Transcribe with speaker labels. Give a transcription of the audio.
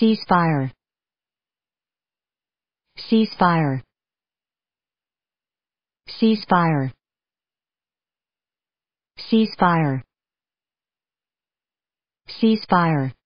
Speaker 1: Ceasefire. Ceasefire. Ceasefire. Ceasefire. Ceasefire.